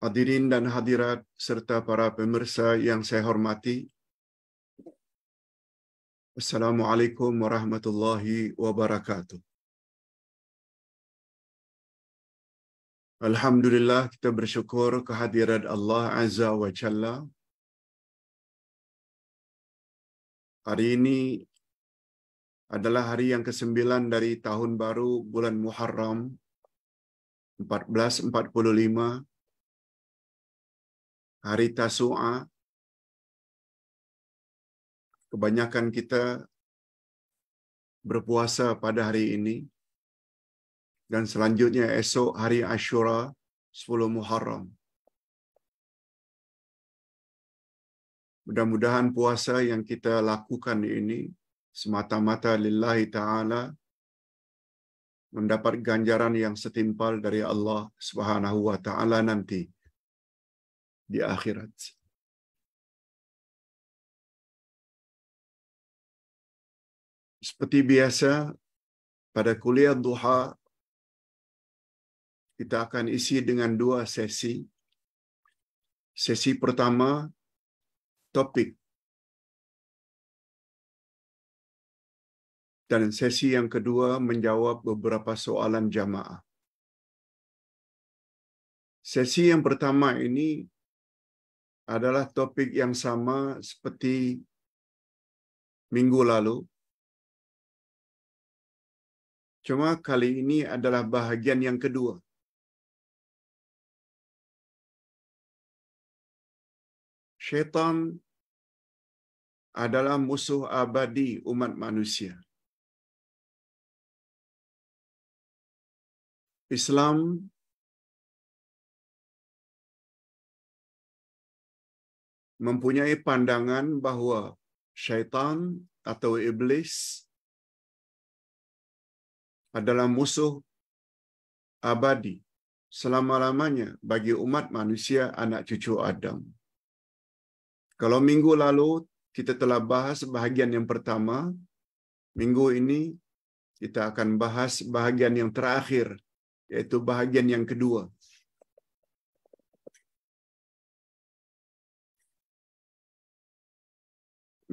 hadirin dan hadirat serta para pemirsa yang saya hormati. Assalamualaikum warahmatullahi wabarakatuh. Alhamdulillah kita bersyukur kehadiran Allah Azza wa Jalla. Hari ini adalah hari yang ke-9 dari tahun baru bulan Muharram 1445 hari Tasu'a, kebanyakan kita berpuasa pada hari ini, dan selanjutnya esok hari Ashura 10 Muharram. Mudah-mudahan puasa yang kita lakukan ini semata-mata lillahi ta'ala mendapat ganjaran yang setimpal dari Allah Subhanahu wa taala nanti di akhirat. Seperti biasa, pada kuliah duha, kita akan isi dengan dua sesi. Sesi pertama, topik. Dan sesi yang kedua, menjawab beberapa soalan jamaah. Sesi yang pertama ini adalah topik yang sama seperti minggu lalu. Cuma kali ini adalah bahagian yang kedua. Syaitan adalah musuh abadi umat manusia. Islam mempunyai pandangan bahwa syaitan atau iblis adalah musuh abadi selama-lamanya bagi umat manusia anak cucu Adam. Kalau minggu lalu kita telah bahas bahagian yang pertama, minggu ini kita akan bahas bahagian yang terakhir, yaitu bahagian yang kedua.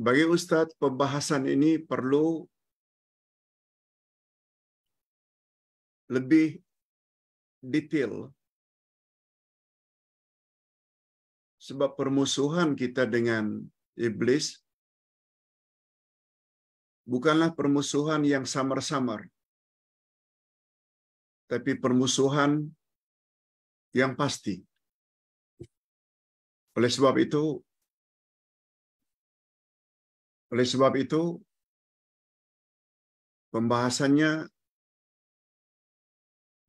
bagi Ustadz, pembahasan ini perlu lebih detail. Sebab permusuhan kita dengan iblis bukanlah permusuhan yang samar-samar. Tapi permusuhan yang pasti. Oleh sebab itu, oleh sebab itu, pembahasannya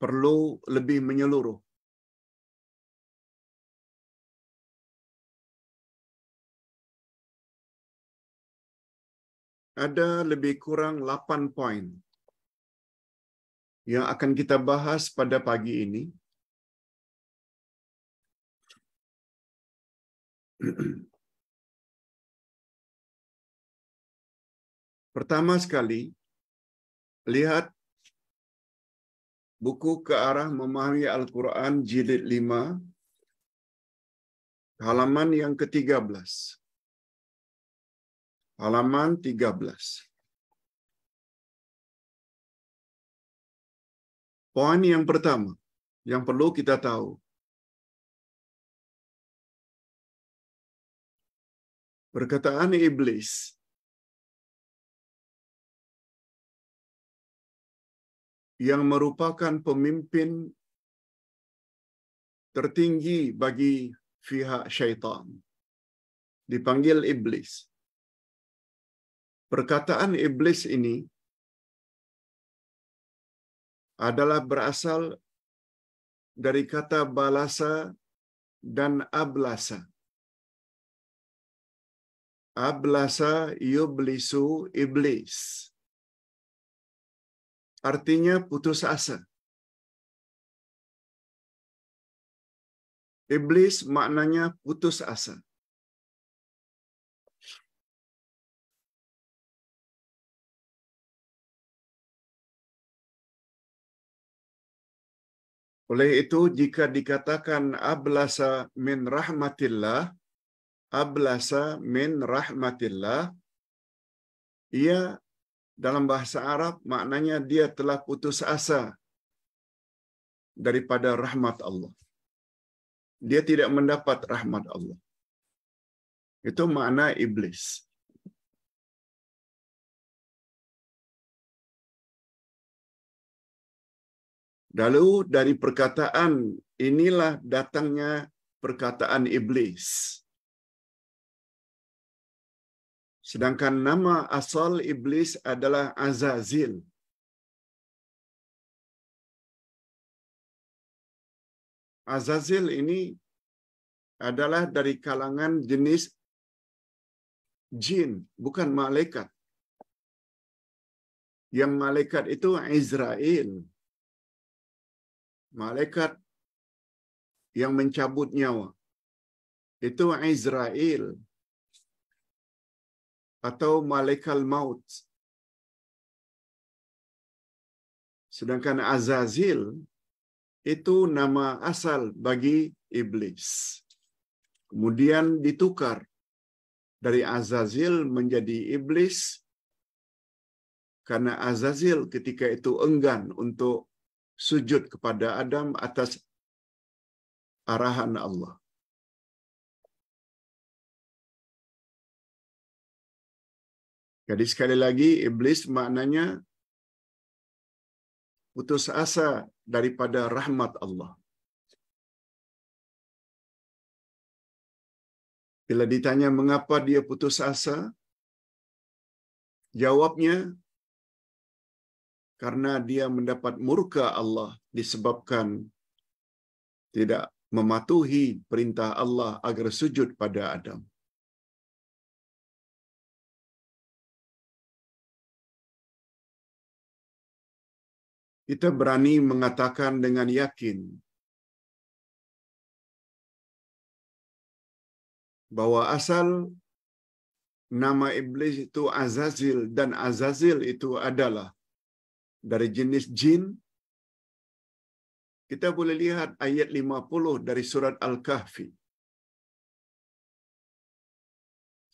perlu lebih menyeluruh. Ada lebih kurang 8 poin yang akan kita bahas pada pagi ini. Pertama sekali, lihat buku ke arah memahami Al-Quran jilid 5, halaman yang ke-13. Halaman 13. Poin yang pertama yang perlu kita tahu. Perkataan iblis yang merupakan pemimpin tertinggi bagi pihak syaitan. Dipanggil iblis. Perkataan iblis ini adalah berasal dari kata balasa dan ablasa. Ablasa yublisu iblis artinya putus asa. Iblis maknanya putus asa. Oleh itu, jika dikatakan ablasa min rahmatillah, ablasa min rahmatillah, ia dalam bahasa Arab maknanya dia telah putus asa daripada rahmat Allah. Dia tidak mendapat rahmat Allah. Itu makna iblis. Lalu dari perkataan inilah datangnya perkataan iblis. Sedangkan nama asal iblis adalah Azazil. Azazil ini adalah dari kalangan jenis jin, bukan malaikat. Yang malaikat itu Israel. Malaikat yang mencabut nyawa. Itu Israel atau malaikat maut. Sedangkan Azazil itu nama asal bagi iblis. Kemudian ditukar dari Azazil menjadi iblis karena Azazil ketika itu enggan untuk sujud kepada Adam atas arahan Allah. Jadi sekali lagi iblis maknanya putus asa daripada rahmat Allah. Bila ditanya mengapa dia putus asa, jawabnya karena dia mendapat murka Allah disebabkan tidak mematuhi perintah Allah agar sujud pada Adam. kita berani mengatakan dengan yakin bahwa asal nama iblis itu Azazil dan Azazil itu adalah dari jenis jin. Kita boleh lihat ayat 50 dari surat Al-Kahfi.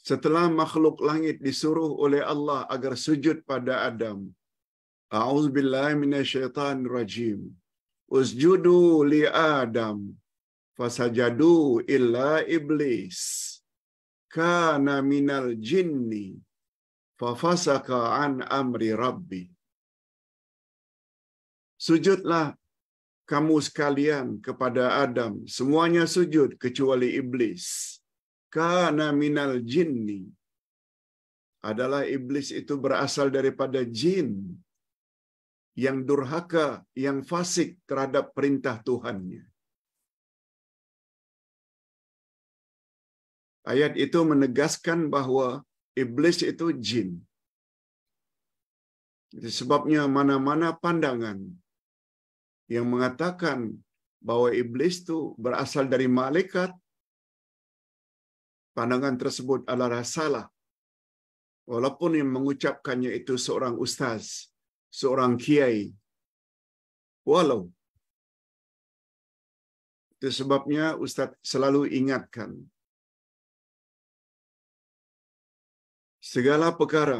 Setelah makhluk langit disuruh oleh Allah agar sujud pada Adam, A'udzu billahi minasyaitonir rajim. Usjudu li Adam fasajadu illa iblis kana minal jinni fafasaka an amri rabbi. Sujudlah kamu sekalian kepada Adam, semuanya sujud kecuali iblis. Kana minal jinni. Adalah iblis itu berasal daripada jin yang durhaka, yang fasik terhadap perintah Tuhannya. Ayat itu menegaskan bahwa iblis itu jin. sebabnya mana-mana pandangan yang mengatakan bahwa iblis itu berasal dari malaikat, pandangan tersebut adalah salah. Walaupun yang mengucapkannya itu seorang ustaz seorang kiai. Walau itu sebabnya Ustadz selalu ingatkan segala perkara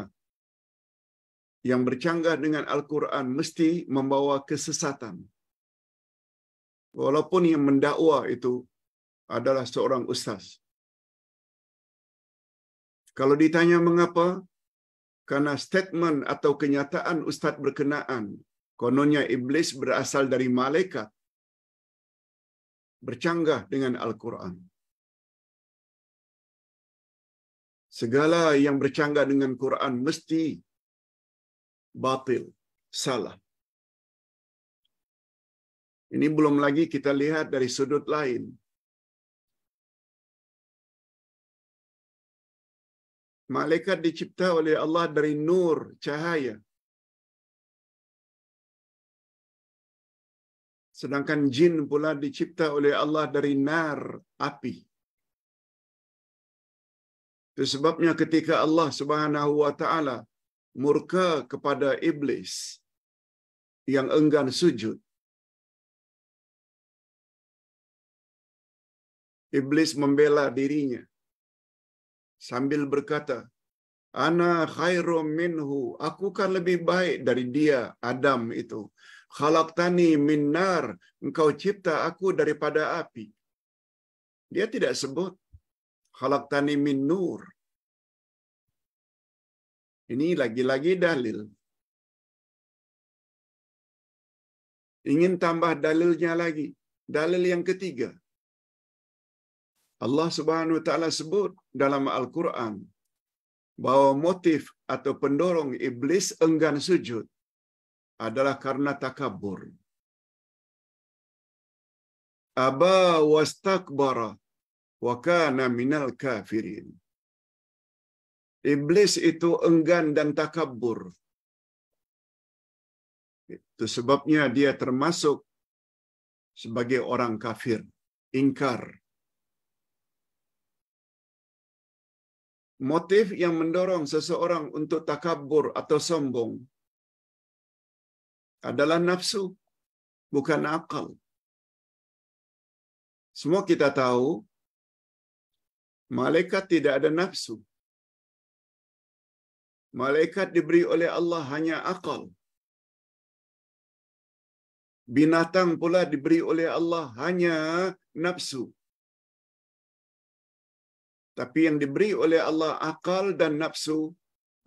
yang bercanggah dengan Al-Quran mesti membawa kesesatan. Walaupun yang mendakwa itu adalah seorang ustaz. Kalau ditanya mengapa, karena statement atau kenyataan Ustadz berkenaan kononnya iblis berasal dari malaikat bercanggah dengan Al-Quran. Segala yang bercanggah dengan Quran mesti batil, salah. Ini belum lagi kita lihat dari sudut lain. Malaikat dicipta oleh Allah dari nur, cahaya. Sedangkan jin pula dicipta oleh Allah dari nar, api. Itu sebabnya ketika Allah Subhanahu wa taala murka kepada iblis yang enggan sujud, iblis membela dirinya sambil berkata, Ana khairu minhu, aku kan lebih baik dari dia, Adam itu. Khalaqtani min nar, engkau cipta aku daripada api. Dia tidak sebut khalaqtani min nur. Ini lagi-lagi dalil. Ingin tambah dalilnya lagi. Dalil yang ketiga. Allah Subhanahu wa taala sebut dalam Al-Quran bahwa motif atau pendorong iblis enggan sujud adalah karena takabur. Aba wastakbara wa kana minal kafirin. Iblis itu enggan dan takabur. Itu sebabnya dia termasuk sebagai orang kafir, ingkar. motif yang mendorong seseorang untuk takabur atau sombong adalah nafsu, bukan akal. Semua kita tahu, malaikat tidak ada nafsu. Malaikat diberi oleh Allah hanya akal. Binatang pula diberi oleh Allah hanya nafsu. Tapi yang diberi oleh Allah akal dan nafsu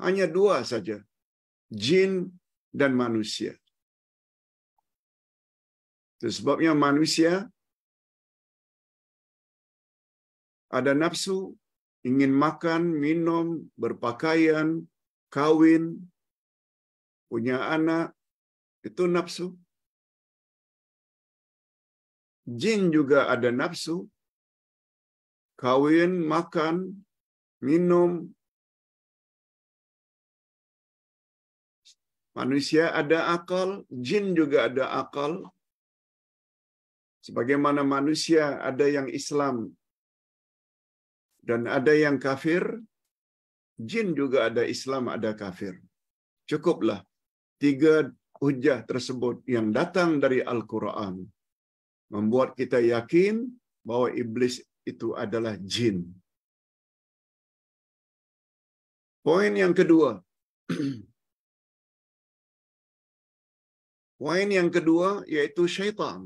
hanya dua saja. Jin dan manusia. Itu sebabnya manusia ada nafsu ingin makan, minum, berpakaian, kawin, punya anak, itu nafsu. Jin juga ada nafsu, kawin, makan, minum. Manusia ada akal, jin juga ada akal. Sebagaimana manusia ada yang Islam dan ada yang kafir, jin juga ada Islam, ada kafir. Cukuplah tiga hujah tersebut yang datang dari Al-Quran membuat kita yakin bahwa iblis itu adalah jin. Poin yang kedua. Poin yang kedua yaitu syaitan.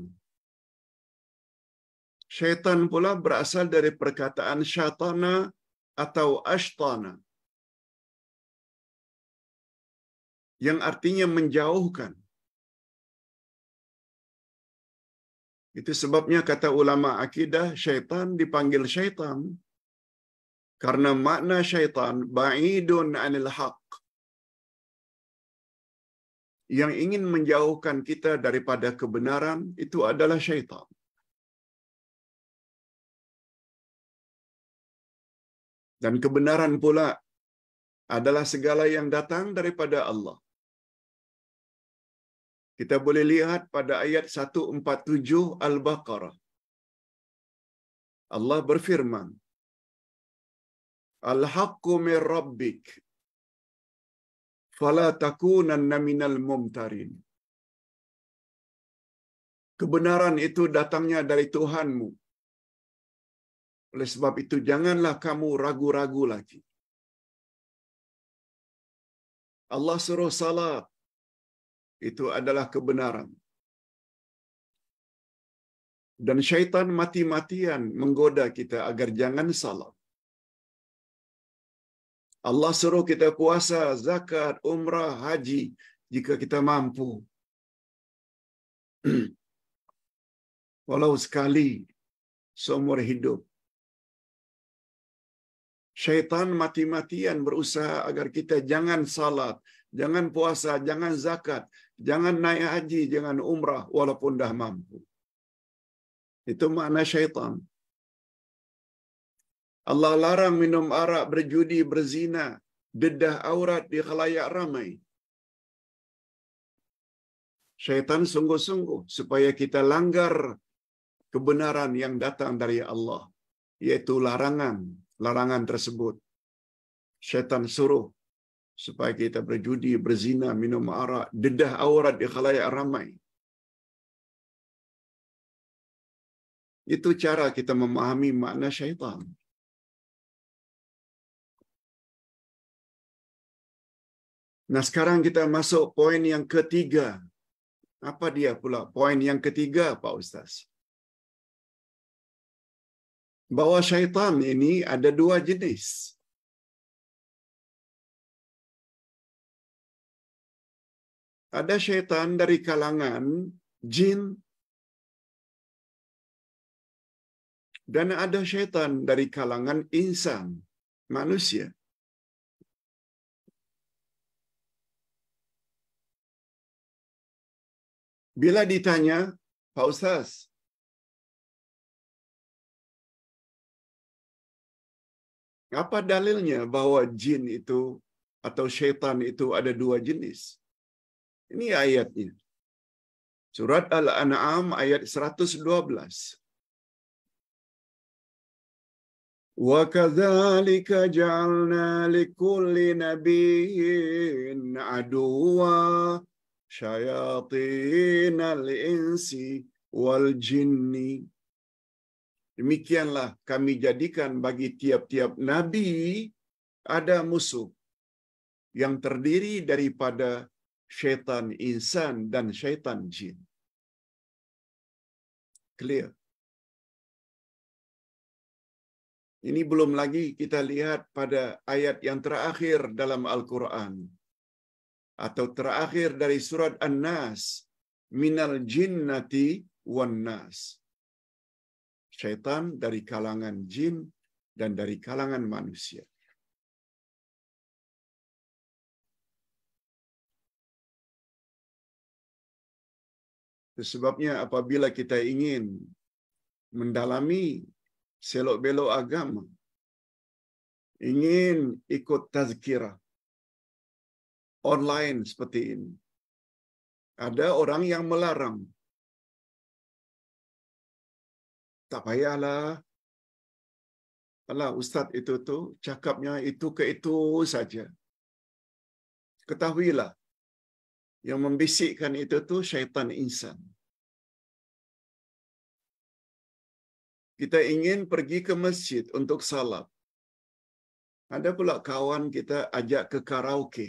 Syaitan pula berasal dari perkataan syatana atau ashtana. Yang artinya menjauhkan. Itu sebabnya kata ulama akidah syaitan dipanggil syaitan karena makna syaitan ba'idun anil haq yang ingin menjauhkan kita daripada kebenaran itu adalah syaitan. Dan kebenaran pula adalah segala yang datang daripada Allah. Kita boleh lihat pada ayat 147 Al-Baqarah. Allah berfirman, Al-haqqu min rabbik fala takunanna minal mumtarin. Kebenaran itu datangnya dari Tuhanmu. Oleh sebab itu janganlah kamu ragu-ragu lagi. Allah suruh salat itu adalah kebenaran. Dan syaitan mati-matian menggoda kita agar jangan salah. Allah suruh kita puasa, zakat, umrah, haji jika kita mampu. Walau sekali seumur hidup. Syaitan mati-matian berusaha agar kita jangan salat, jangan puasa, jangan zakat, Jangan naik haji, jangan umrah walaupun dah mampu. Itu makna syaitan. Allah larang minum arak, berjudi, berzina, dedah aurat di khalayak ramai. Syaitan sungguh-sungguh supaya kita langgar kebenaran yang datang dari Allah, yaitu larangan, larangan tersebut. Syaitan suruh supaya kita berjudi, berzina, minum arak, dedah aurat di khalayak ramai. Itu cara kita memahami makna syaitan. Nah sekarang kita masuk poin yang ketiga. Apa dia pula? Poin yang ketiga Pak Ustaz. Bahawa syaitan ini ada dua jenis. ada syaitan dari kalangan jin dan ada syaitan dari kalangan insan, manusia. Bila ditanya, Pak Ustaz, apa dalilnya bahwa jin itu atau syaitan itu ada dua jenis? Ini ayatnya. Surat Al-An'am ayat 112. وَكَذَلِكَ جَعَلْنَا لِكُلِّ aduwa عَدُوًّا insi wal jinni Demikianlah kami jadikan bagi tiap-tiap nabi ada musuh yang terdiri daripada syaitan insan dan syaitan jin. Clear? Ini belum lagi kita lihat pada ayat yang terakhir dalam Al-Quran. Atau terakhir dari surat An-Nas. Minal jinnati wan nas. Syaitan dari kalangan jin dan dari kalangan manusia. Sebabnya apabila kita ingin mendalami selok-belok agama, ingin ikut tazkirah online seperti ini, ada orang yang melarang. Tak payahlah. Alah ustaz itu tuh cakapnya itu ke itu saja. Ketahuilah yang membisikkan itu tuh syaitan insan. Kita ingin pergi ke masjid untuk salat. Ada pula kawan kita ajak ke karaoke.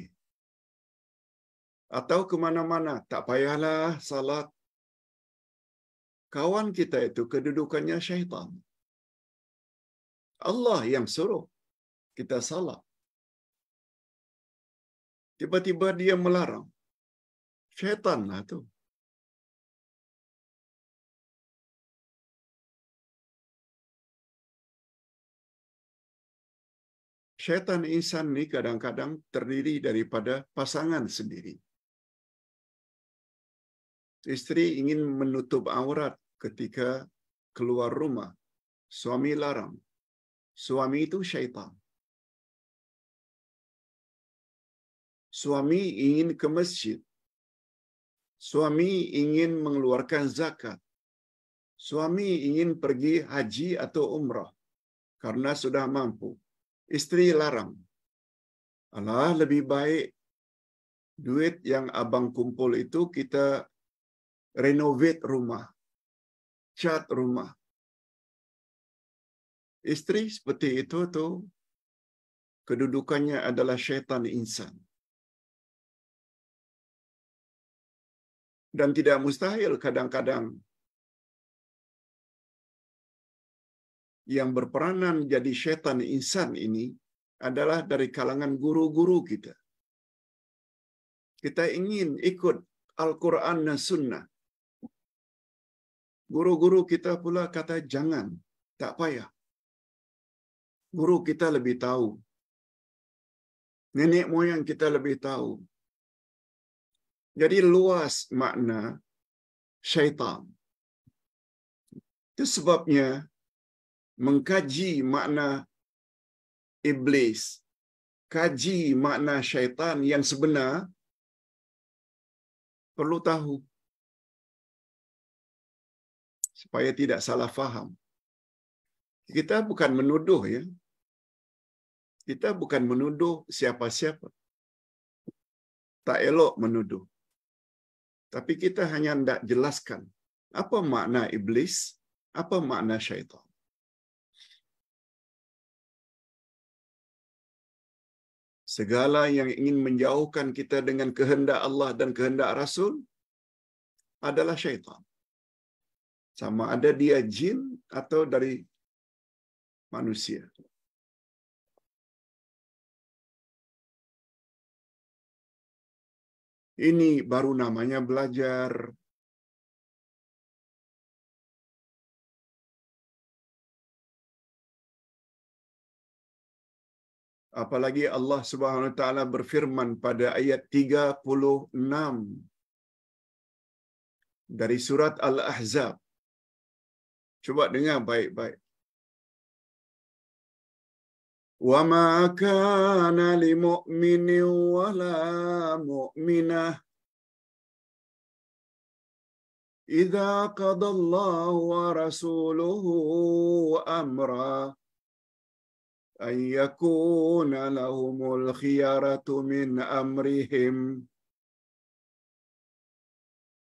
Atau ke mana-mana, tak payahlah salat. Kawan kita itu kedudukannya syaitan. Allah yang suruh kita salat. Tiba-tiba dia melarang. Setan nah itu. Setan insan ini kadang-kadang terdiri daripada pasangan sendiri. Istri ingin menutup aurat ketika keluar rumah. Suami larang. Suami itu syaitan. Suami ingin ke masjid. Suami ingin mengeluarkan zakat. Suami ingin pergi haji atau umrah karena sudah mampu. Istri larang. Allah lebih baik duit yang abang kumpul itu kita renovate rumah, cat rumah. Istri seperti itu tuh kedudukannya adalah syaitan insan. dan tidak mustahil kadang-kadang yang berperanan jadi setan insan ini adalah dari kalangan guru-guru kita. Kita ingin ikut Al-Quran dan Sunnah. Guru-guru kita pula kata jangan, tak payah. Guru kita lebih tahu. Nenek moyang kita lebih tahu. Jadi luas makna syaitan. Itu sebabnya mengkaji makna iblis, kaji makna syaitan yang sebenar perlu tahu supaya tidak salah faham. Kita bukan menuduh ya. Kita bukan menuduh siapa-siapa. Tak elok menuduh. Tapi kita hanya tidak jelaskan apa makna iblis, apa makna syaitan. Segala yang ingin menjauhkan kita dengan kehendak Allah dan kehendak Rasul adalah syaitan. Sama ada dia jin atau dari manusia. Ini baru namanya belajar. Apalagi Allah Subhanahu wa taala berfirman pada ayat 36 dari surat Al-Ahzab. Coba dengar baik-baik. وما كان لمؤمن ولا مؤمنة إذا قضى الله ورسوله أمرا أن يكون لهم الخيارة من أمرهم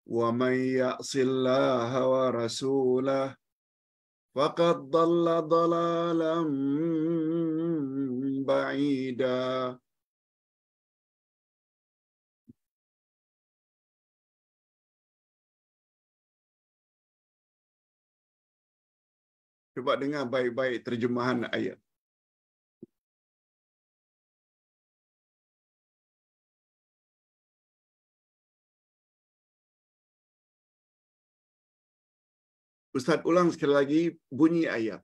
ومن يأص الله ورسوله فقد ضل ضلالا بعيدا Cuba dengar baik-baik terjemahan ayat. Ustaz ulang sekali lagi bunyi ayat.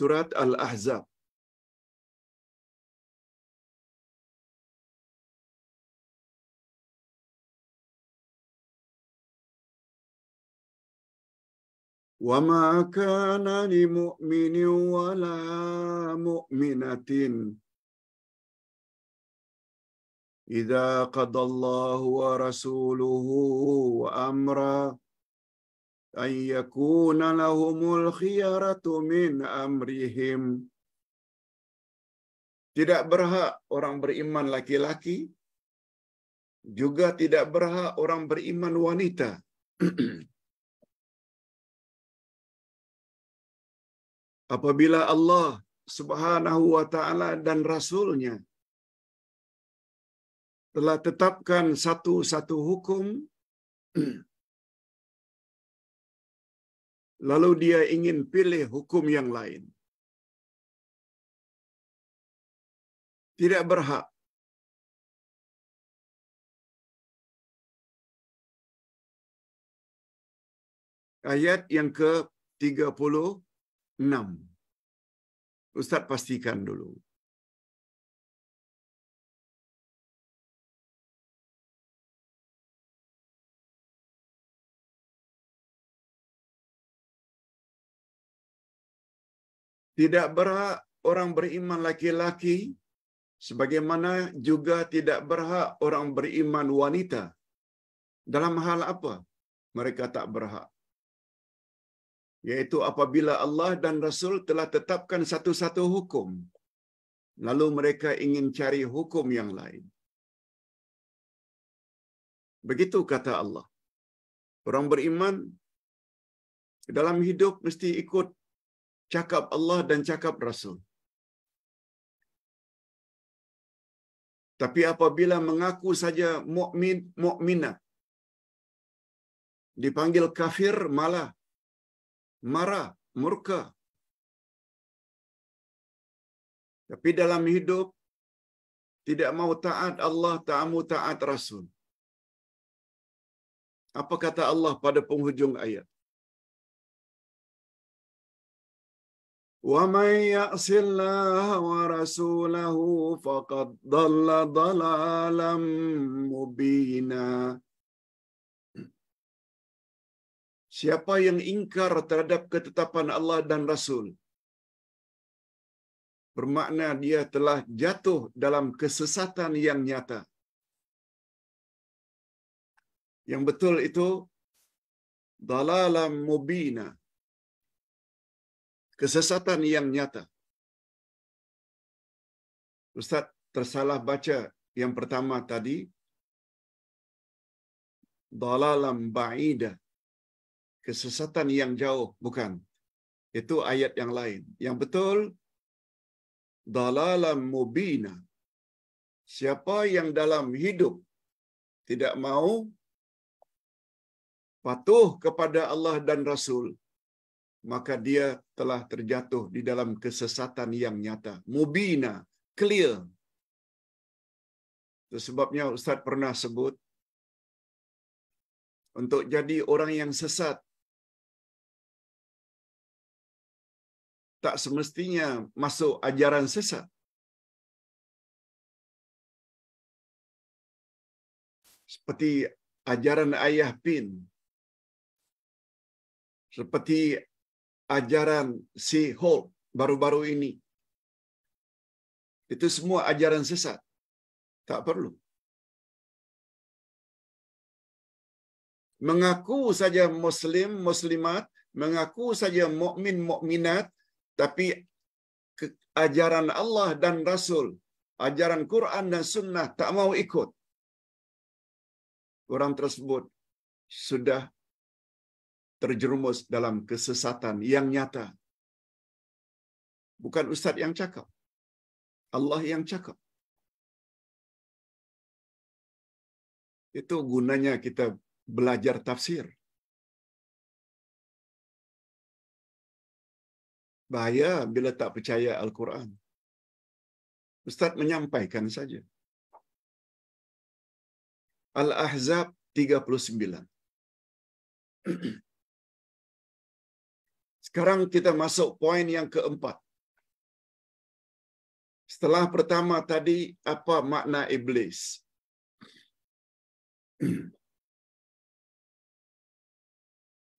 سورة الأحزاب وما كان لمؤمن ولا مؤمنة إذا قضى الله ورسوله أمرًا أن يكون لهم الخيرة من Tidak berhak orang beriman laki-laki, juga tidak berhak orang beriman wanita. Apabila Allah Subhanahu wa taala dan rasulnya telah tetapkan satu-satu hukum lalu dia ingin pilih hukum yang lain. Tidak berhak. Ayat yang ke-36. Ustaz pastikan dulu. Tidak berhak orang beriman laki-laki sebagaimana juga tidak berhak orang beriman wanita. Dalam hal apa? Mereka tak berhak. Yaitu apabila Allah dan Rasul telah tetapkan satu-satu hukum, lalu mereka ingin cari hukum yang lain. Begitu kata Allah. Orang beriman dalam hidup mesti ikut cakap Allah dan cakap Rasul. Tapi apabila mengaku saja mukmin mukminah dipanggil kafir malah marah, murka. Tapi dalam hidup tidak mau taat Allah, tak mau taat Rasul. Apa kata Allah pada penghujung ayat? ومن يأس الله ورسوله فقد ضل ضلالا مبينا Siapa yang ingkar terhadap ketetapan Allah dan Rasul bermakna dia telah jatuh dalam kesesatan yang nyata. Yang betul itu dalalam mubina Kesesatan yang nyata. Ustaz, tersalah baca yang pertama tadi. Dalalam ba'idah. Kesesatan yang jauh. Bukan. Itu ayat yang lain. Yang betul, dalalam mubina. Siapa yang dalam hidup tidak mau patuh kepada Allah dan Rasul, maka dia telah terjatuh di dalam kesesatan yang nyata. Mubina, clear. sebabnya Ustaz pernah sebut, untuk jadi orang yang sesat, tak semestinya masuk ajaran sesat. Seperti ajaran ayah pin, seperti ajaran si Holt baru-baru ini. Itu semua ajaran sesat. Tak perlu. Mengaku saja muslim, muslimat, mengaku saja mukmin, mukminat, tapi ajaran Allah dan Rasul, ajaran Quran dan Sunnah tak mau ikut. Orang tersebut sudah terjerumus dalam kesesatan yang nyata. Bukan ustaz yang cakap. Allah yang cakap. Itu gunanya kita belajar tafsir. Bahaya bila tak percaya Al-Quran. Ustaz menyampaikan saja. Al-Ahzab 39. Sekarang kita masuk poin yang keempat. Setelah pertama tadi, apa makna iblis?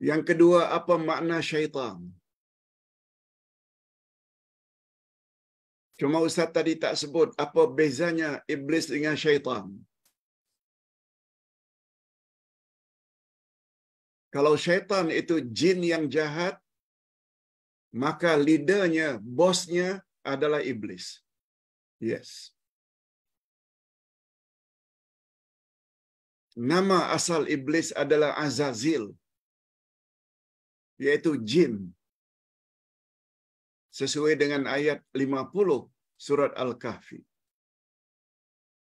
Yang kedua, apa makna syaitan? Cuma Ustaz tadi tak sebut apa bezanya iblis dengan syaitan. Kalau syaitan itu jin yang jahat, maka leadernya, bosnya adalah iblis. Yes. Nama asal iblis adalah Azazil, yaitu jin. Sesuai dengan ayat 50 surat Al-Kahfi.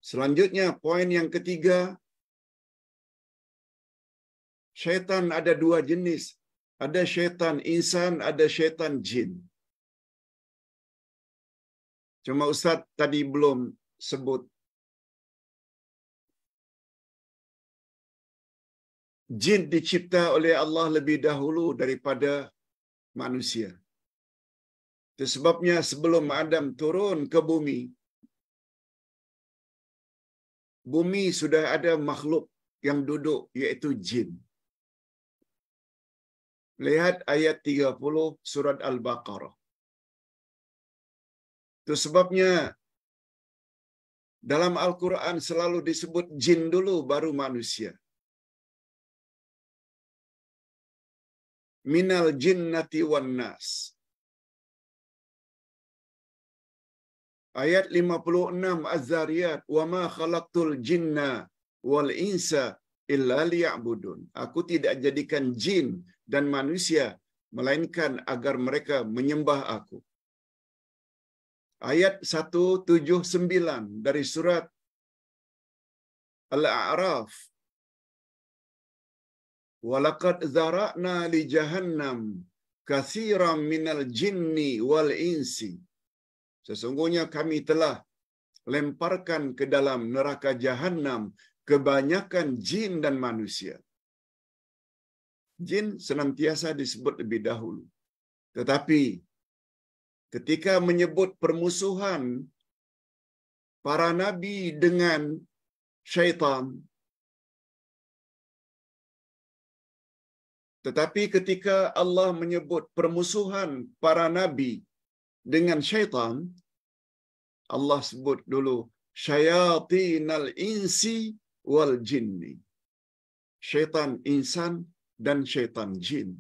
Selanjutnya, poin yang ketiga, syaitan ada dua jenis, Ada syaitan insan, ada syaitan jin. Cuma Ustaz tadi belum sebut. Jin dicipta oleh Allah lebih dahulu daripada manusia. Itu sebabnya sebelum Adam turun ke bumi, bumi sudah ada makhluk yang duduk iaitu jin. Lihat ayat 30 surat Al-Baqarah. Itu sebabnya dalam Al-Quran selalu disebut jin dulu baru manusia. Minal jinnati wan nas. Ayat 56 Az-Zariyat. Wa ma khalaqtul jinna wal insa illa liya'budun. Aku tidak jadikan jin dan manusia melainkan agar mereka menyembah aku. Ayat 179 dari surat Al-A'raf. Walakat zara'na li jahannam kathiran minal jinni wal insi. Sesungguhnya kami telah lemparkan ke dalam neraka jahanam kebanyakan jin dan manusia. Jin senantiasa disebut lebih dahulu. Tetapi ketika menyebut permusuhan para nabi dengan syaitan, tetapi ketika Allah menyebut permusuhan para nabi dengan syaitan, Allah sebut dulu syayatin al-insi wal jinni. Syaitan insan dan syaitan jin.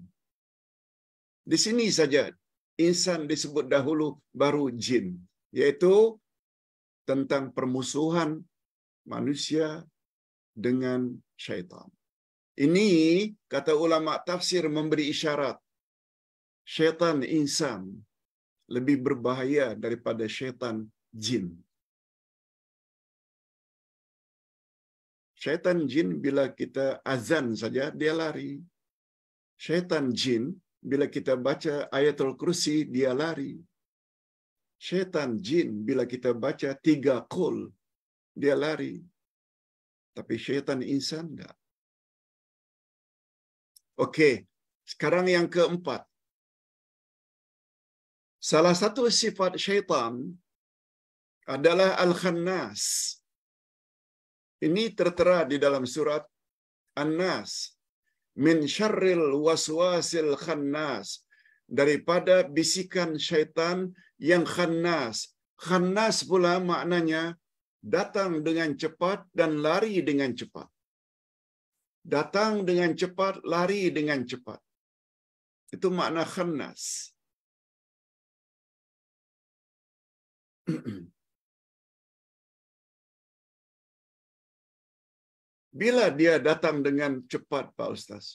Di sini saja insan disebut dahulu baru jin, yaitu tentang permusuhan manusia dengan syaitan. Ini kata ulama tafsir memberi isyarat syaitan insan lebih berbahaya daripada syaitan jin. Syaitan jin bila kita azan saja, dia lari. Syaitan jin bila kita baca ayatul kursi, dia lari. Syaitan jin bila kita baca tiga kol, dia lari. Tapi syaitan insan enggak. Oke, sekarang yang keempat. Salah satu sifat syaitan adalah al-khannas. Ini tertera di dalam surat An-Nas. Min syarril waswasil khannas. Daripada bisikan syaitan yang khannas. Khannas pula maknanya datang dengan cepat dan lari dengan cepat. Datang dengan cepat, lari dengan cepat. Itu makna khannas. Bila dia datang dengan cepat, Pak Ustaz?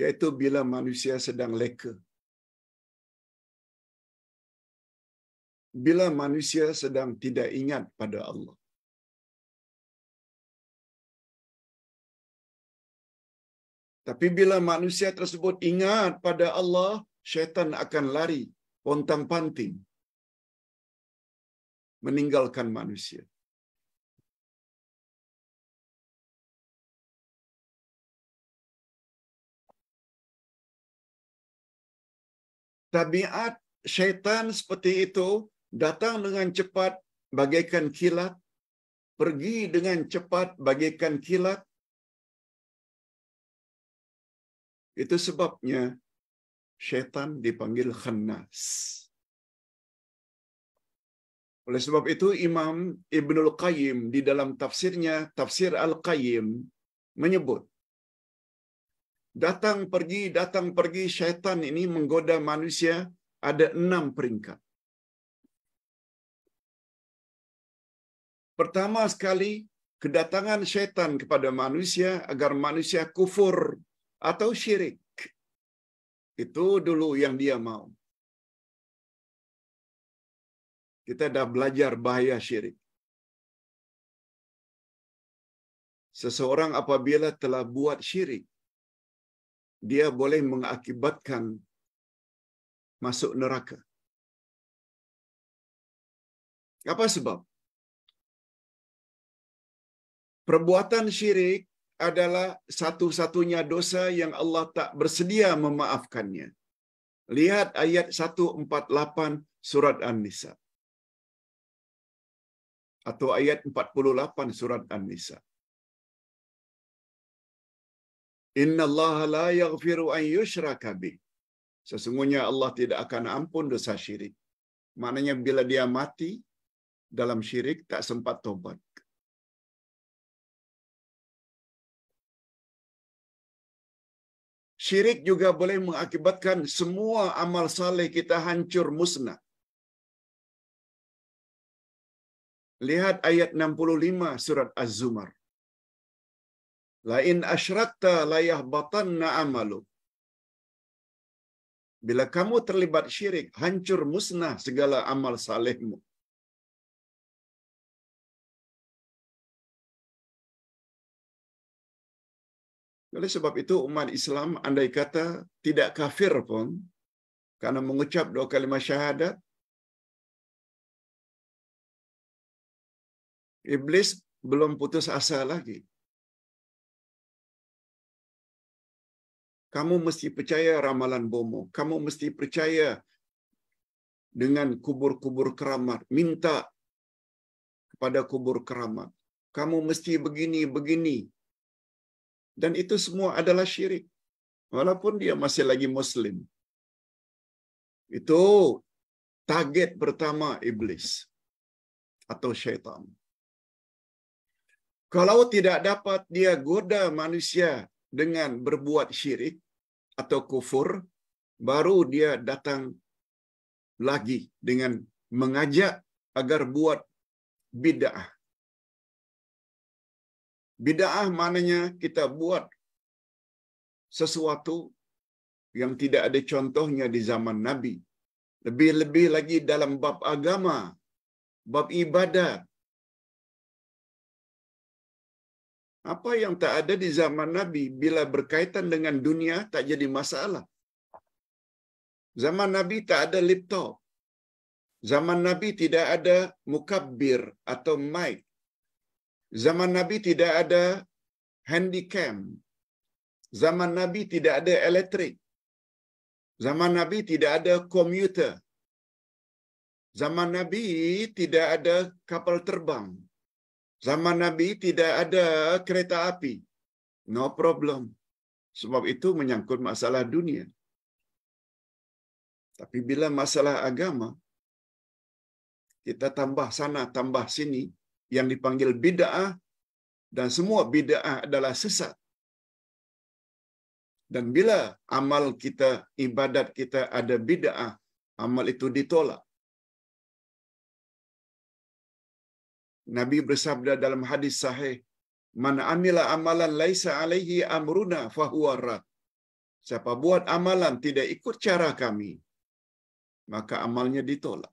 Yaitu bila manusia sedang leka. Bila manusia sedang tidak ingat pada Allah. Tapi bila manusia tersebut ingat pada Allah, syaitan akan lari, pontang-panting, meninggalkan manusia. Tabiat syaitan seperti itu datang dengan cepat bagaikan kilat, pergi dengan cepat bagaikan kilat. Itu sebabnya syaitan dipanggil khannas. Oleh sebab itu Imam Ibnul Qayyim di dalam tafsirnya, tafsir Al-Qayyim menyebut Datang pergi, datang pergi syaitan ini menggoda manusia ada enam peringkat. Pertama sekali, kedatangan syaitan kepada manusia agar manusia kufur atau syirik. Itu dulu yang dia mau. Kita dah belajar bahaya syirik. Seseorang apabila telah buat syirik, dia boleh mengakibatkan masuk neraka. Apa sebab? Perbuatan syirik adalah satu-satunya dosa yang Allah tak bersedia memaafkannya. Lihat ayat 148 surat An-Nisa. Atau ayat 48 surat An-Nisa. Inna Allah la yaghfiru an yushraka bih. Sesungguhnya Allah tidak akan ampun dosa syirik. Maknanya bila dia mati dalam syirik tak sempat tobat. Syirik juga boleh mengakibatkan semua amal saleh kita hancur musnah. Lihat ayat 65 surat Az-Zumar. Lain asyrakta batanna amalu. Bila kamu terlibat syirik, hancur musnah segala amal salehmu. Oleh sebab itu umat Islam andai kata tidak kafir pun karena mengucap dua kalimat syahadat iblis belum putus asa lagi. Kamu mesti percaya ramalan bomo. Kamu mesti percaya dengan kubur-kubur keramat. Minta kepada kubur keramat. Kamu mesti begini, begini. Dan itu semua adalah syirik. Walaupun dia masih lagi Muslim. Itu target pertama iblis atau syaitan. Kalau tidak dapat dia goda manusia dengan berbuat syirik atau kufur, baru dia datang lagi dengan mengajak agar buat bid'ah. Bid'ah mananya kita buat sesuatu yang tidak ada contohnya di zaman Nabi. Lebih-lebih lagi dalam bab agama, bab ibadat, Apa yang tak ada di zaman Nabi bila berkaitan dengan dunia tak jadi masalah. Zaman Nabi tak ada laptop. Zaman Nabi tidak ada mukabbir atau mic. Zaman Nabi tidak ada handycam. Zaman Nabi tidak ada elektrik. Zaman Nabi tidak ada komuter. Zaman Nabi tidak ada kapal terbang. Zaman Nabi tidak ada kereta api. No problem. Sebab itu menyangkut masalah dunia. Tapi bila masalah agama, kita tambah sana, tambah sini, yang dipanggil bid'ah, dan semua bid'ah adalah sesat. Dan bila amal kita, ibadat kita ada bid'ah, amal itu ditolak. Nabi bersabda dalam hadis sahih, "Man amila amalan laisa alaihi amruna fahuwa rad." Siapa buat amalan tidak ikut cara kami, maka amalnya ditolak.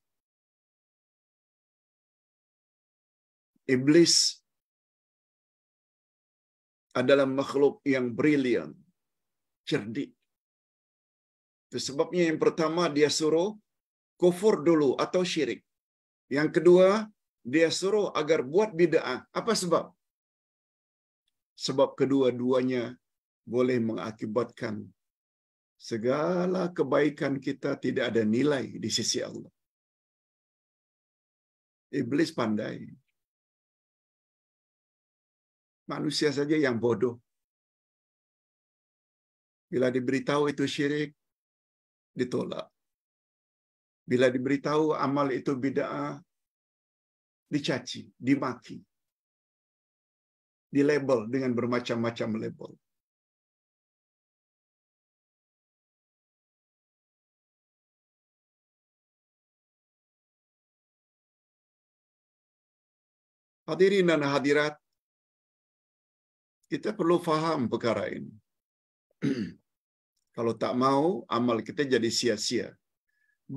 Iblis adalah makhluk yang brilian, cerdik. Itu sebabnya yang pertama dia suruh kufur dulu atau syirik. Yang kedua, dia suruh agar buat bid'ah. Apa sebab? Sebab kedua-duanya boleh mengakibatkan segala kebaikan kita tidak ada nilai di sisi Allah. Iblis pandai. Manusia saja yang bodoh. Bila diberitahu itu syirik, ditolak. Bila diberitahu amal itu bid'ah, dicaci, dimaki, dilabel dengan bermacam-macam label. Hadirin dan hadirat, kita perlu faham perkara ini. Kalau tak mau, amal kita jadi sia-sia.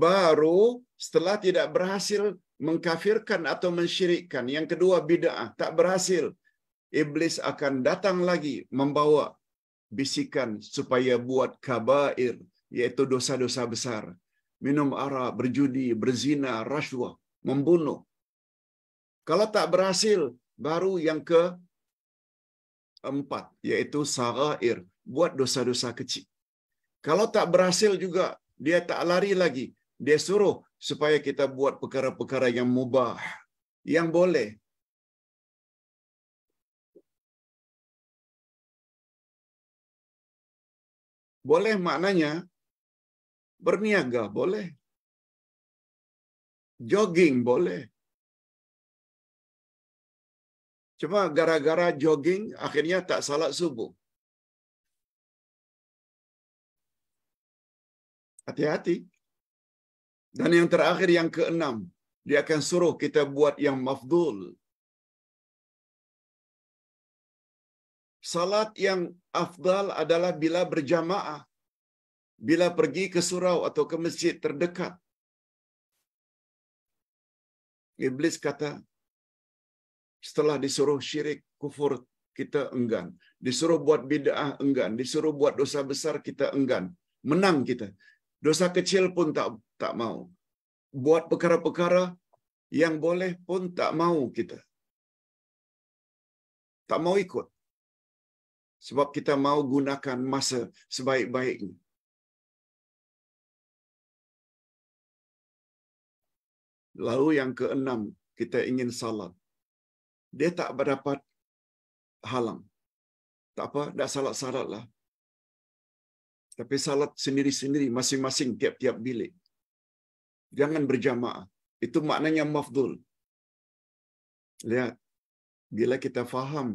Baru setelah tidak berhasil, mengkafirkan atau mensyirikkan. Yang kedua bid'ah, tak berhasil. Iblis akan datang lagi membawa bisikan supaya buat kabair, yaitu dosa-dosa besar. Minum arak, berjudi, berzina, rasuah, membunuh. Kalau tak berhasil, baru yang ke empat, yaitu sarair, buat dosa-dosa kecil. Kalau tak berhasil juga, dia tak lari lagi. Dia suruh supaya kita buat perkara-perkara yang mubah, yang boleh. Boleh maknanya berniaga boleh. Jogging boleh. Cuma gara-gara jogging akhirnya tak salat subuh. Hati-hati. Dan yang terakhir yang keenam, dia akan suruh kita buat yang mafdul. Salat yang afdal adalah bila berjamaah. Bila pergi ke surau atau ke masjid terdekat. Iblis kata, setelah disuruh syirik, kufur, kita enggan. Disuruh buat bid'ah, enggan. Disuruh buat dosa besar, kita enggan. Menang kita. Dosa kecil pun tak tak mau. Buat perkara-perkara yang boleh pun tak mau kita. Tak mau ikut. Sebab kita mau gunakan masa sebaik-baiknya. Lalu yang keenam, kita ingin salat. Dia tak berdapat halang. Tak apa, dah salat salat lah Tapi salat sendiri-sendiri, masing-masing, tiap-tiap bilik. Jangan berjamaah. Itu maknanya mafdul. Lihat, bila kita faham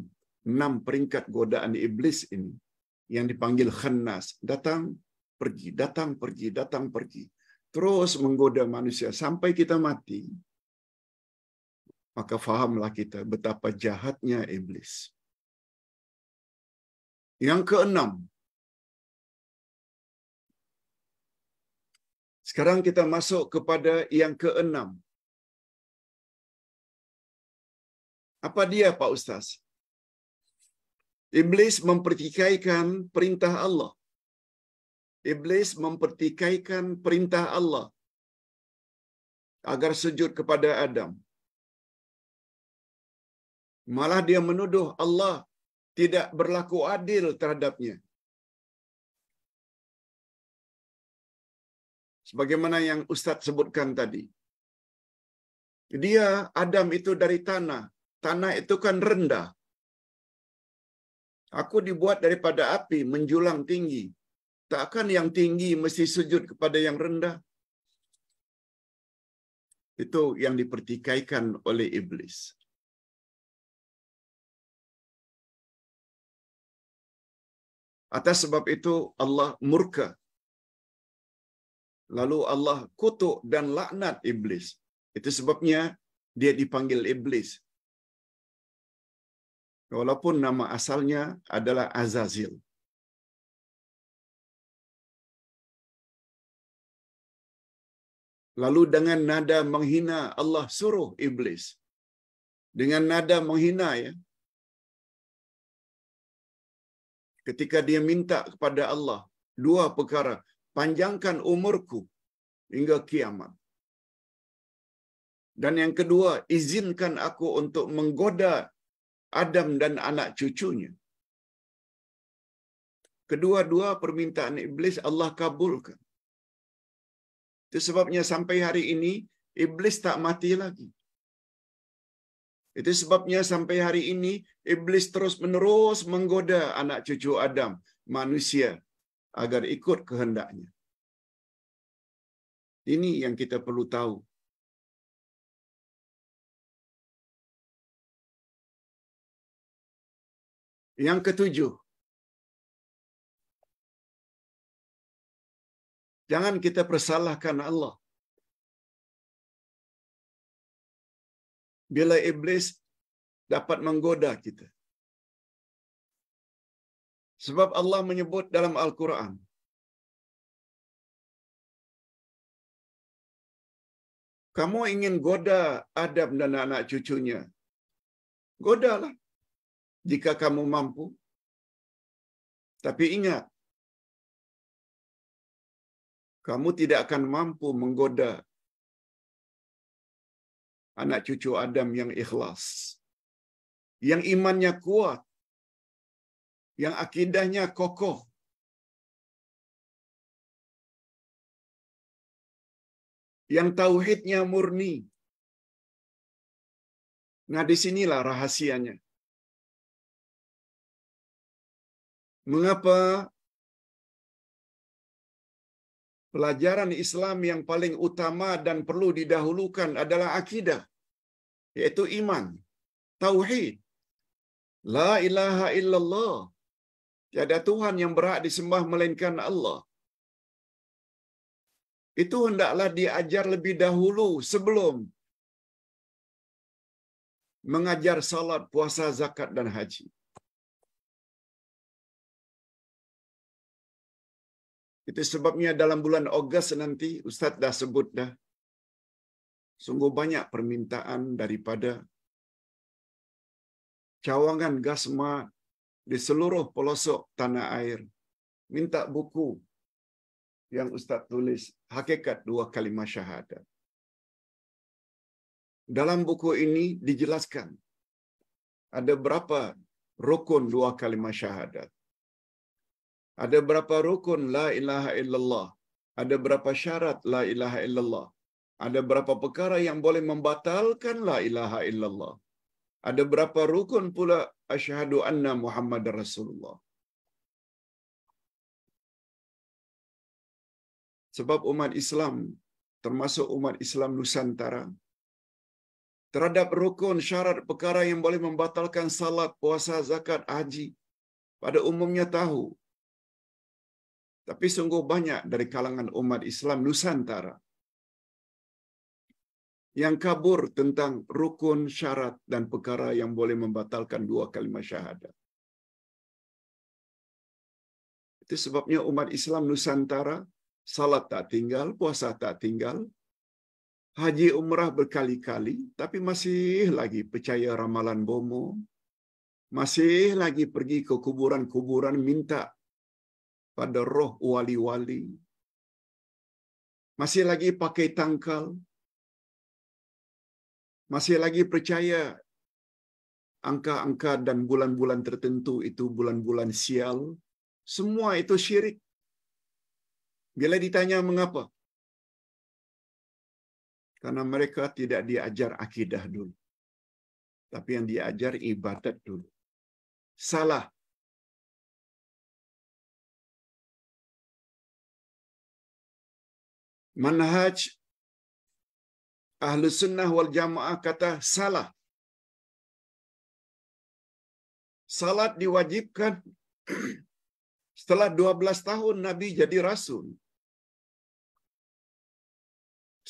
enam peringkat godaan iblis ini yang dipanggil khannas, datang pergi, datang pergi, datang pergi. Terus menggoda manusia sampai kita mati. Maka fahamlah kita betapa jahatnya iblis. Yang keenam, Sekarang kita masuk kepada yang keenam. Apa dia Pak Ustaz? Iblis mempertikaikan perintah Allah. Iblis mempertikaikan perintah Allah agar sujud kepada Adam. Malah dia menuduh Allah tidak berlaku adil terhadapnya. sebagaimana yang Ustadz sebutkan tadi. Dia Adam itu dari tanah. Tanah itu kan rendah. Aku dibuat daripada api menjulang tinggi. Takkan yang tinggi mesti sujud kepada yang rendah? Itu yang dipertikaikan oleh iblis. Atas sebab itu Allah murka Lalu Allah kutuk dan laknat iblis. Itu sebabnya dia dipanggil iblis. Walaupun nama asalnya adalah Azazil. Lalu dengan nada menghina Allah suruh iblis. Dengan nada menghina ya. Ketika dia minta kepada Allah dua perkara, panjangkan umurku hingga kiamat. Dan yang kedua, izinkan aku untuk menggoda Adam dan anak cucunya. Kedua-dua permintaan iblis Allah kabulkan. Itu sebabnya sampai hari ini iblis tak mati lagi. Itu sebabnya sampai hari ini iblis terus-menerus menggoda anak cucu Adam, manusia agar ikut kehendaknya. Ini yang kita perlu tahu. Yang ketujuh, jangan kita persalahkan Allah. Bila iblis dapat menggoda kita. Sebab Allah menyebut dalam Al-Quran, kamu ingin goda Adam dan anak cucunya, godalah jika kamu mampu. Tapi ingat, kamu tidak akan mampu menggoda anak cucu Adam yang ikhlas, yang imannya kuat, yang akidahnya kokoh. Yang tauhidnya murni. Nah, disinilah rahasianya. Mengapa pelajaran Islam yang paling utama dan perlu didahulukan adalah akidah, yaitu iman, tauhid. La ilaha illallah. Tiada Tuhan yang berhak disembah melainkan Allah. Itu hendaklah diajar lebih dahulu sebelum mengajar salat, puasa, zakat dan haji. Itu sebabnya dalam bulan Ogos nanti Ustaz dah sebut dah. Sungguh banyak permintaan daripada cawangan gasmat, di seluruh pelosok tanah air. Minta buku yang Ustaz tulis, Hakikat Dua kalimah Syahadat. Dalam buku ini dijelaskan ada berapa rukun dua kalimat syahadat. Ada berapa rukun la ilaha illallah. Ada berapa syarat la ilaha illallah. Ada berapa perkara yang boleh membatalkan la ilaha illallah. Ada berapa rukun pula asyhadu anna Muhammad Rasulullah. Sebab umat Islam, termasuk umat Islam Nusantara, terhadap rukun syarat perkara yang boleh membatalkan salat, puasa, zakat, haji, pada umumnya tahu. Tapi sungguh banyak dari kalangan umat Islam Nusantara yang kabur tentang rukun syarat dan perkara yang boleh membatalkan dua kalimat syahadat. Itu sebabnya umat Islam Nusantara salat tak tinggal, puasa tak tinggal, haji umrah berkali-kali, tapi masih lagi percaya ramalan bomo, masih lagi pergi ke kuburan-kuburan minta pada roh wali-wali, masih lagi pakai tangkal, masih lagi percaya angka-angka dan bulan-bulan tertentu itu bulan-bulan sial, semua itu syirik. Bila ditanya mengapa? Karena mereka tidak diajar akidah dulu. Tapi yang diajar ibadat dulu. Salah. Manhaj Ahlu sunnah wal jamaah kata salah. Salat diwajibkan setelah 12 tahun Nabi jadi rasul.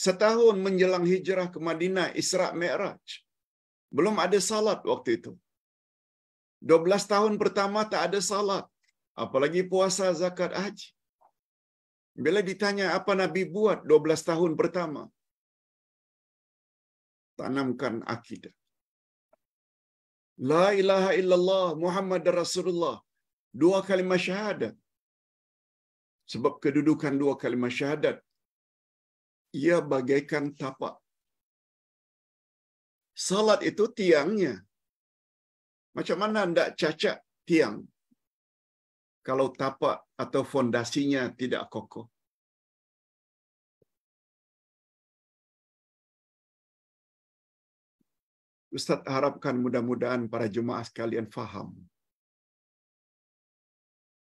Setahun menjelang hijrah ke Madinah, Isra Mi'raj. Belum ada salat waktu itu. 12 tahun pertama tak ada salat. Apalagi puasa, zakat, haji. Bila ditanya apa Nabi buat 12 tahun pertama, tanamkan akidah. La ilaha illallah Muhammad Rasulullah. Dua kalimat syahadat. Sebab kedudukan dua kalimat syahadat ia bagaikan tapak. Salat itu tiangnya. Macam mana hendak cacat tiang kalau tapak atau fondasinya tidak kokoh? Ustaz harapkan mudah-mudahan para jemaah sekalian faham.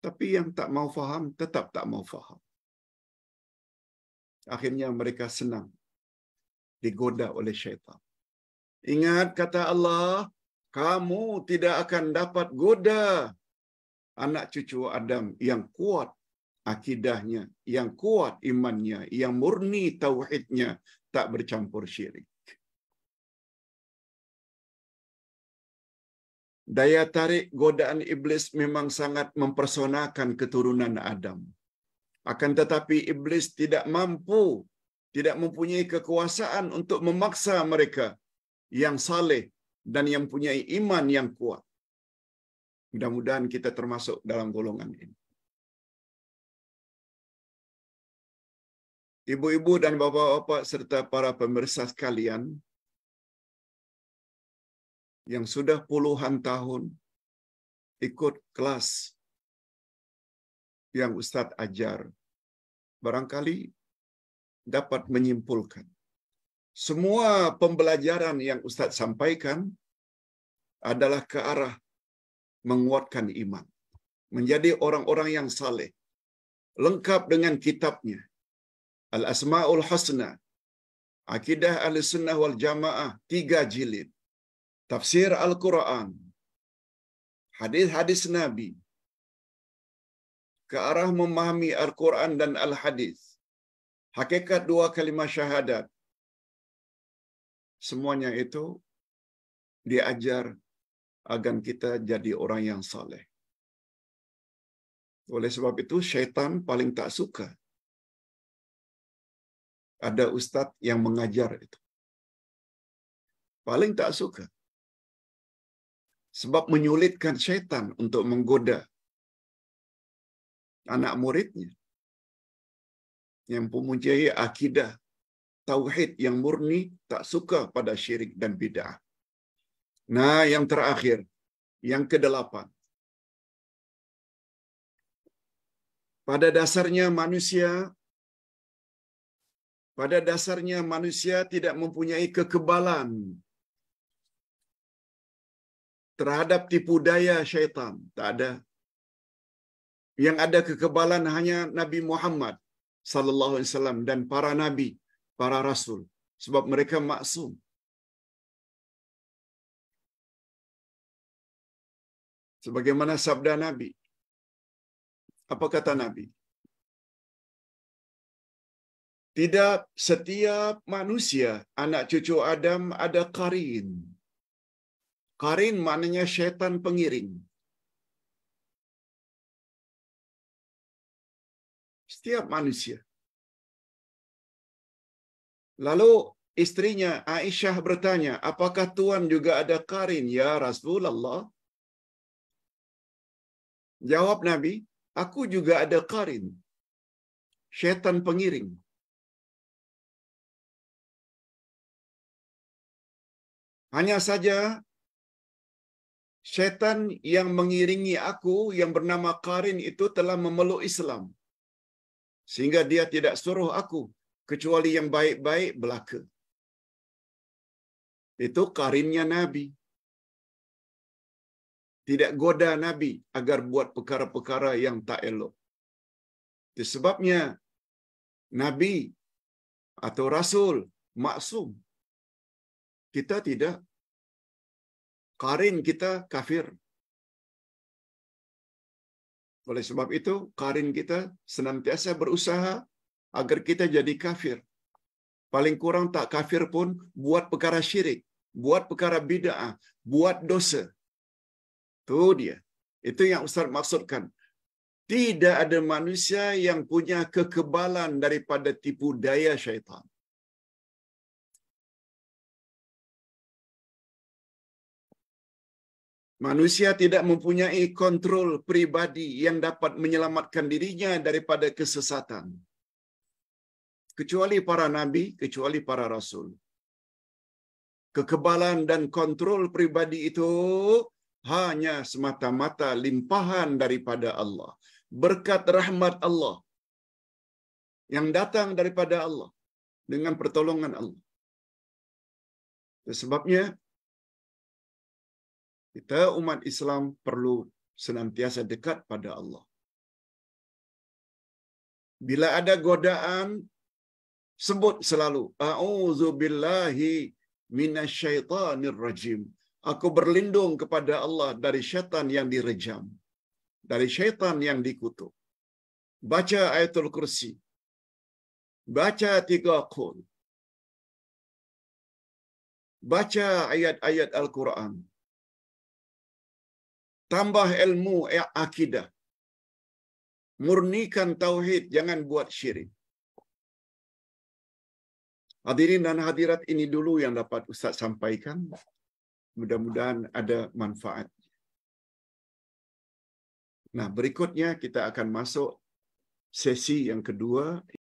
Tapi yang tak mau faham tetap tak mau faham. Akhirnya mereka senang digoda oleh syaitan. Ingat kata Allah, kamu tidak akan dapat goda anak cucu Adam yang kuat akidahnya, yang kuat imannya, yang murni tauhidnya, tak bercampur syirik. Daya tarik godaan iblis memang sangat mempersonakan keturunan Adam. Akan tetapi iblis tidak mampu, tidak mempunyai kekuasaan untuk memaksa mereka yang saleh dan yang punya iman yang kuat. Mudah-mudahan kita termasuk dalam golongan ini. Ibu-ibu dan bapak-bapak serta para pemirsa sekalian, yang sudah puluhan tahun ikut kelas yang Ustadz ajar, barangkali dapat menyimpulkan. Semua pembelajaran yang Ustadz sampaikan adalah ke arah menguatkan iman. Menjadi orang-orang yang saleh. Lengkap dengan kitabnya. Al-Asma'ul Husna. Akidah Al-Sunnah wal Jamaah. Tiga jilid tafsir Al-Quran, hadis-hadis Nabi, ke arah memahami Al-Quran dan Al-Hadis, hakikat dua kalimat syahadat, semuanya itu diajar agar kita jadi orang yang saleh. Oleh sebab itu syaitan paling tak suka ada ustadz yang mengajar itu. Paling tak suka. Sebab menyulitkan setan untuk menggoda anak muridnya yang mempunyai akidah tauhid yang murni tak suka pada syirik dan bid'ah. Nah, yang terakhir, yang kedelapan. Pada dasarnya manusia pada dasarnya manusia tidak mempunyai kekebalan terhadap tipu daya syaitan. Tak ada. Yang ada kekebalan hanya Nabi Muhammad sallallahu alaihi wasallam dan para nabi, para rasul sebab mereka maksum. Sebagaimana sabda Nabi. Apa kata Nabi? Tidak setiap manusia, anak cucu Adam ada karin. Karin maknanya setan pengiring. Setiap manusia. Lalu istrinya Aisyah bertanya, apakah Tuhan juga ada karin ya Rasulullah? Jawab Nabi, aku juga ada karin. setan pengiring. Hanya saja Setan yang mengiringi aku yang bernama Karin itu telah memeluk Islam. Sehingga dia tidak suruh aku kecuali yang baik-baik belaka. Itu karinnya Nabi. Tidak goda Nabi agar buat perkara-perkara yang tak elok. sebabnya Nabi atau Rasul maksum. Kita tidak Karin kita kafir. Oleh sebab itu, karin kita senantiasa berusaha agar kita jadi kafir. Paling kurang tak kafir pun buat perkara syirik, buat perkara bid'ah, buat dosa. Itu dia. Itu yang Ustaz maksudkan. Tidak ada manusia yang punya kekebalan daripada tipu daya syaitan. Manusia tidak mempunyai kontrol pribadi yang dapat menyelamatkan dirinya daripada kesesatan. Kecuali para nabi, kecuali para rasul. Kekebalan dan kontrol pribadi itu hanya semata-mata limpahan daripada Allah. Berkat rahmat Allah yang datang daripada Allah dengan pertolongan Allah. Sebabnya kita umat Islam perlu senantiasa dekat pada Allah. Bila ada godaan, sebut selalu, A'udzu billahi minasyaitonir rajim. Aku berlindung kepada Allah dari syaitan yang direjam, dari syaitan yang dikutuk. Baca ayatul kursi. Baca tiga qul. Baca ayat-ayat Al-Quran. Tambah ilmu ya akidah. Murnikan tauhid, jangan buat syirik. Hadirin dan hadirat ini dulu yang dapat Ustaz sampaikan. Mudah-mudahan ada manfaat. Nah, berikutnya kita akan masuk sesi yang kedua